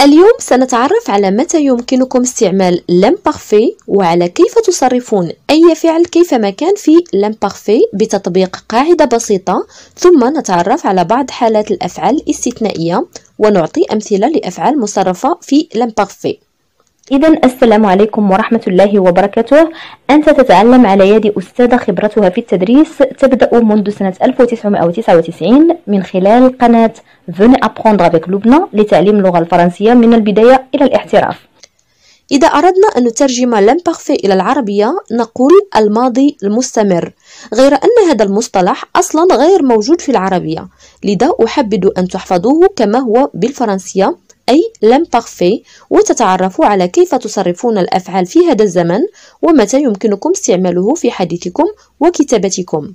اليوم سنتعرف على متى يمكنكم استعمال لامبارفي وعلى كيف تصرفون أي فعل كيفما كان في لامبارفي بتطبيق قاعدة بسيطة ثم نتعرف على بعض حالات الأفعال الاستثنائية ونعطي أمثلة لأفعال مصرفة في لامبارفي إذا السلام عليكم ورحمة الله وبركاته أنت تتعلم على يد أستاذة خبرتها في التدريس تبدأ منذ سنة 1999 من خلال قناة Venez أبخوندغ avec لبنى لتعليم اللغة الفرنسية من البداية إلى الاحتراف إذا أردنا أن نترجم لامبارفي إلى العربية نقول الماضي المستمر غير أن هذا المصطلح أصلا غير موجود في العربية لذا أحبد أن تحفظوه كما هو بالفرنسية أي لامبارفي وتتعرفوا على كيف تصرفون الأفعال في هذا الزمن ومتى يمكنكم استعماله في حديثكم وكتابتكم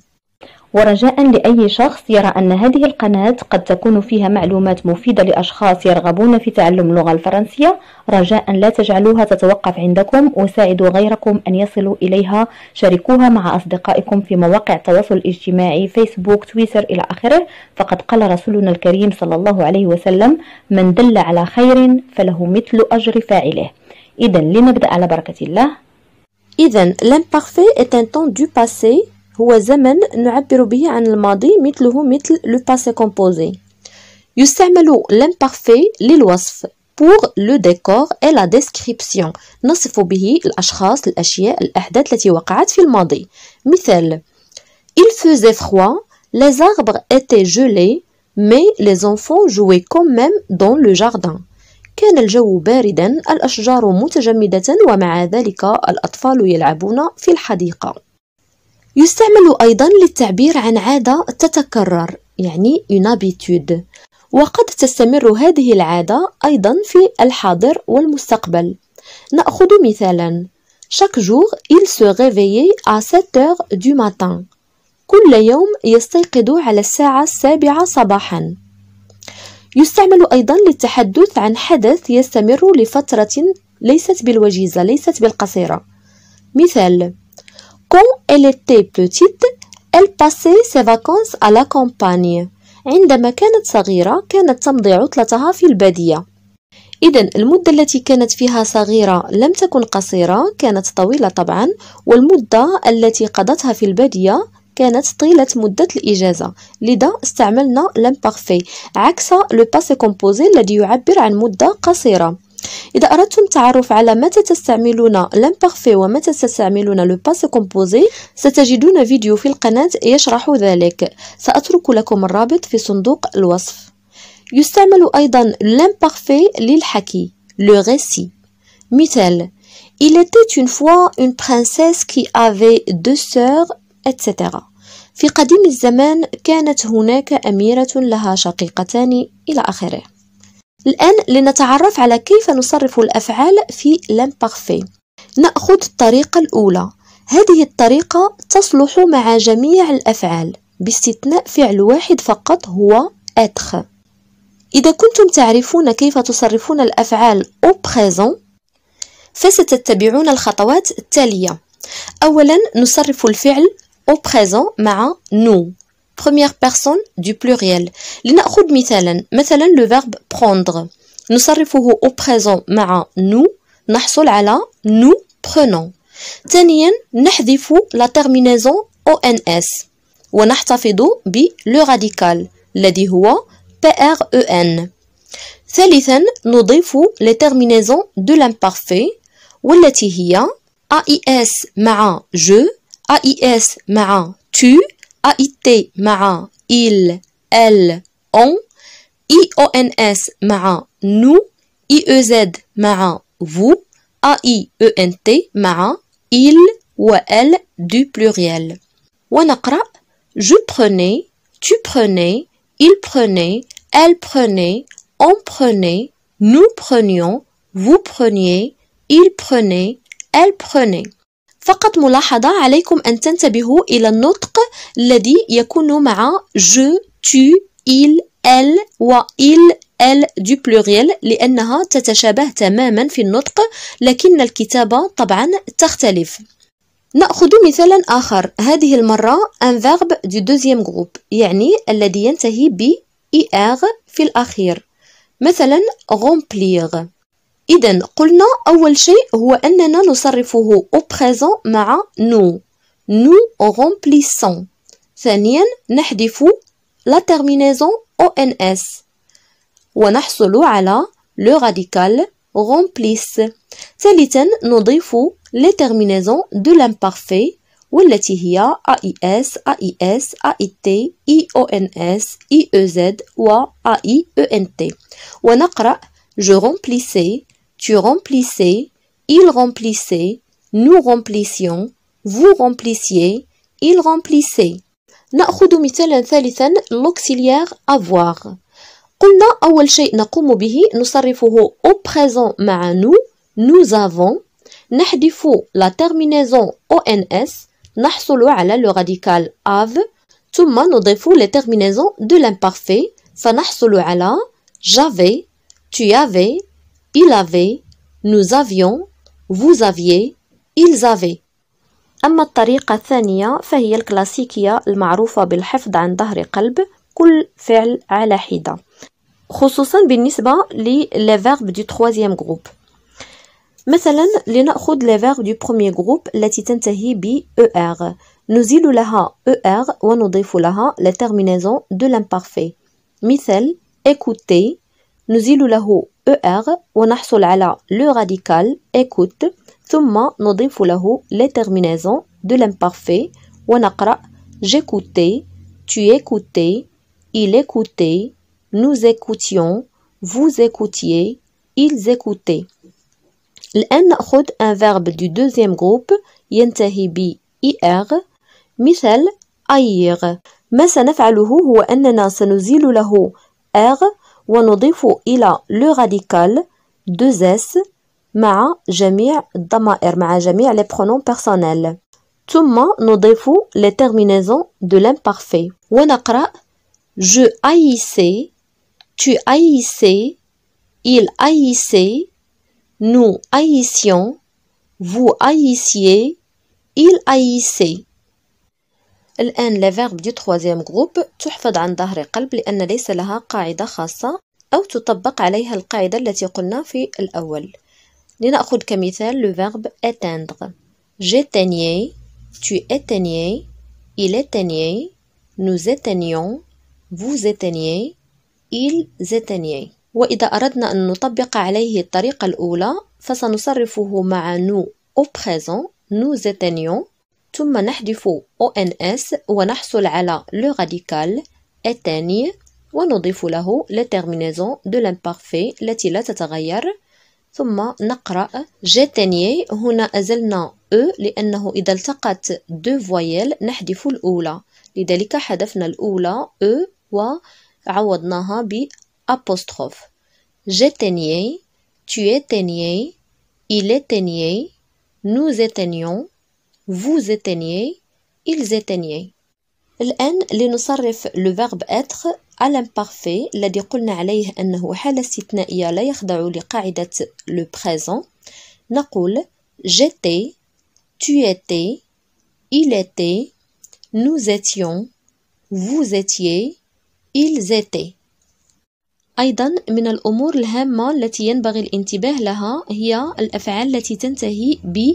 ورجاء لأي شخص يرى أن هذه القناة قد تكون فيها معلومات مفيدة لأشخاص يرغبون في تعلم اللغة الفرنسية رجاء لا تجعلوها تتوقف عندكم وساعدوا غيركم أن يصلوا إليها شاركوها مع أصدقائكم في مواقع التواصل الاجتماعي فيسبوك تويتر إلى آخره فقد قال رسولنا الكريم صلى الله عليه وسلم من دل على خير فله مثل أجر فاعله إذا لنبدأ على بركة الله إذا l'imparfait est un temps du passé هو زمن نعبر به عن الماضي مثله مثل لو باسي كومبوزي يستعمل لامبارفي للوصف pour le décor et la description نصف به الأشخاص الأشياء الأحداث التي وقعت في الماضي مثال Il faisait froid, les arbres étaient gelés, mais les enfants jouaient quand même dans le jardin. كان الجو باردا الأشجار متجمدة ومع ذلك الأطفال يلعبون في الحديقة يستعمل أيضا للتعبير عن عادة تتكرر يعني ينابيتود وقد تستمر هذه العادة أيضا في الحاضر والمستقبل نأخذ مثالا Chaque jour, il se réveillait à 7 heures du matin. كل يوم يستيقظ على الساعة السابعة صباحا. يستعمل أيضا للتحدث عن حدث يستمر لفترة ليست بالوجيزة ليست بالقصيرة مثال quand elle était petite elle passait ses vacances à la campagne عندما كانت صغيرة كانت تمضي عطلتها في البادية إذا المدة التي كانت فيها صغيرة لم تكن قصيرة كانت طويلة طبعا والمدة التي قضتها في البادية كانت طيلة مدة الإجازة لذا استعملنا لامبارفي عكس لو باسي كومبوزي الذي يعبر عن مدة قصيرة إذا أردتم التعرف على متى تستعملون l'imparfait ومتى تستعملون le كومبوزي ستجدون فيديو في القناة يشرح ذلك سأترك لكم الرابط في صندوق الوصف يستعمل أيضا l'imparfait للحكي le مثال Il était une fois une princesse qui avait deux sœurs etc. في قديم الزمان كانت هناك أميرة لها شقيقتان إلى آخره الآن لنتعرف على كيف نصرف الأفعال في لامبارفي نأخذ الطريقة الأولى هذه الطريقة تصلح مع جميع الأفعال باستثناء فعل واحد فقط هو أتخ إذا كنتم تعرفون كيف تصرفون الأفعال au présent فستتبعون الخطوات التالية أولا نصرف الفعل au présent مع نو première personne du pluriel. L'inakhud mithalan, mithalan le verbe prendre. Nous sarifouhu au présent avec « nous, nous ala, nous prenons. Tanyen, nahdifu la terminaison ons. et nous bi le radical, ladi huwa pren. nous nudifu les terminaisons de l'imparfait, qui est « ais avec « je, ais avec « tu, a été ma'a il, elle, on, I-O-N-S nous, I-E-Z vous, A-I-E-N-T il ou elle du pluriel. Wanakra, je prenais, tu prenais, il prenait, elle prenait, on prenait, nous prenions, vous preniez, il prenait, elle prenait. فقط ملاحظة عليكم أن تنتبهوا إلى النطق الذي يكون مع je, tu, il, elle وil ال دو بلوريال لأنها تتشابه تماما في النطق لكن الكتابة طبعا تختلف نأخذ مثالا آخر هذه المرة ان verbe دو دوزيام غوب يعني الذي ينتهي ب إيغ er في الأخير مثلا remplir إذا قلنا أول شيء هو أننا نصرفه au présent مع nous nous remplissons ثانيا نحذف la terminaison ONS ونحصل على le radical remplissent ثالثا نضيف les terminaisons de l'imparfait والتي هي AIS, AIS, AIT, IONS, IEZ و AIENT Je remplissais tu remplissais, il remplissait, nous remplissions, vous remplissiez, il remplissait. نأخذ مثالا l'auxiliaire avoir. قلنا أول شيء نقوم به نصرفه au présent مع nous, nous avons. نحذف la terminaison ONS نحصل على le radical ave. ثم نضيف les terminaisons de l'imparfait فنحصل على j'avais, tu avais, il avait, nous avions, vous aviez, ils avaient. أما الطريقة الثانية فهي الكلاسيكية المعروفة بالحفظ عن ظهر قلب كل فعل على حدة خصوصا بالنسبة للفيرب دو تخوازيام جروب مثلا لنأخذ لفيرب دو بروميي جروب التي تنتهي ب ER نزيل لها ER ونضيف لها لا تيرمينيزون دو لامبارفي مثال écouter نزيل له « er » On a reçu le radical « écoute ». Ensuite, on ajoute les terminaisons de l'imparfait. On a écrit « j'écoutais »,« tu écoutais »,« il écoutait »,« nous écoutions »,« vous écoutiez »,« ils écoutaient ». L'en on prend un verbe du deuxième groupe. Il finit par « ir ». Par exemple, « aïr ». Ce que nous allons faire, c'est r » il a le radical deux s مع جميع الضمائر مع جميع les pronoms personnels ثم défaut les terminaisons de l'imparfait je haïssais tu haïssais il haïssait nous haïssions vous haïssiez il haïssait الآن لا فيرب دي تخوازيام جروب تحفظ عن ظهر قلب لأن ليس لها قاعدة خاصة أو تطبق عليها القاعدة التي قلنا في الأول لنأخذ كمثال لو فيرب جي تانيي tu éteignais il éteignait nous éteignions vous éteignez ils éteignaient وإذا أردنا أن نطبق عليه الطريقة الأولى فسنصرفه مع nous au présent nous éteignons ثم نحذف ONS ونحصل على لو راديكال الثاني ونضيف له la دو de التي لا تتغير ثم نقرأ جتني هنا أزلنا أ e لأنه إذا التقت دو فويل نحذف الأولى لذلك حذفنا الأولى أ e وعوضناها ب apostrophe j'éteignais tu tenier il tenier nous étenions vous éteignez ils éteignaient الآن لنصرف لو فيرب اتر على الامبارفي الذي قلنا عليه أنه حالة استثنائية لا يخضع لقاعدة لو بريزون نقول جيتي tu étais il était nous étions vous étiez ils étaient أيضا من الأمور الهامة التي ينبغي الانتباه لها هي الأفعال التي تنتهي ب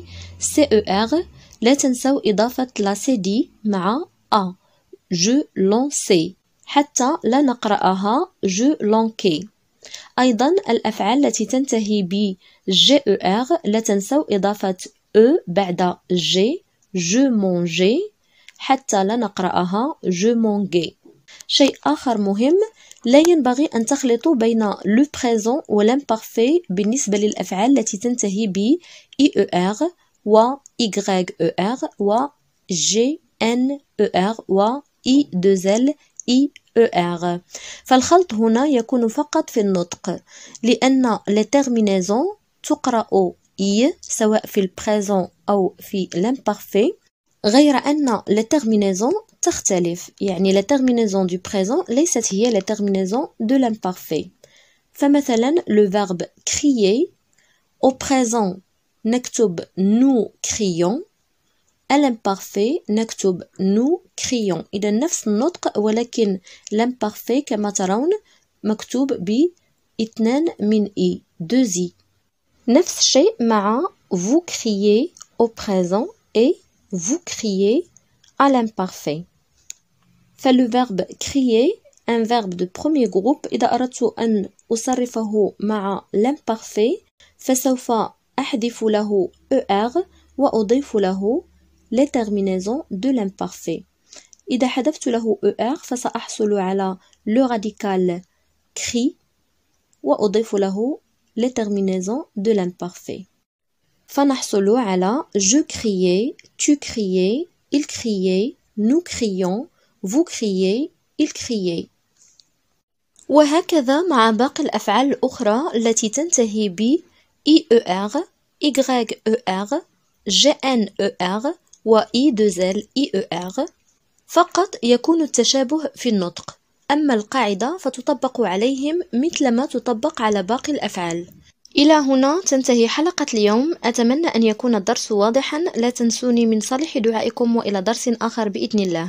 CER لا تنسوا إضافة لا سي دي مع أ جو لونسي حتى لا نقرأها جو لونكي أيضا الأفعال التي تنتهي ب أغ e لا تنسوا إضافة أو e بعد جي جو مونجي حتى لا نقرأها جو مونجي شيء آخر مهم لا ينبغي أن تخلطوا بين لو بريزون والإمبارفي بالنسبة للأفعال التي تنتهي ب إي أو أغ wa Y E R wa G N E R wa I 2 L I E R. Falchalt, هنا يكون فقط في النطق, لأن la terminaison I crée, soit au présent, ou au imparfait, غير أن la terminaison est différente. يعني la terminaison du présent, les septième, la terminaison de l'imparfait. Par exemple, le verbe crier au présent Néctube nous crions. Al'imparfait néctube nous crions. et de a neuf mais l'imparfait que nous trouvons est écrit bi min i avec vous criez au présent et vous criez à l'imparfait. fait le verbe crier, un verbe de premier groupe. et' y a un autre an l'imparfait, fais au أحذف له ER وأضيف له لترمينيزون دو لامبارفي إذا حذفت له ER فسأحصل على لو راديكال كري وأضيف له لترمينيزون دو لامبارفي فنحصل على je crié, tu crié, il crié, nous crions, vous crié, il crié. وهكذا مع باقي الأفعال الأخرى التي تنتهي ب IER YER GNER i 2 lier فقط يكون التشابه في النطق أما القاعدة فتطبق عليهم مثل ما تطبق على باقي الأفعال إلى هنا تنتهي حلقة اليوم أتمنى أن يكون الدرس واضحا لا تنسوني من صالح دعائكم وإلى درس آخر بإذن الله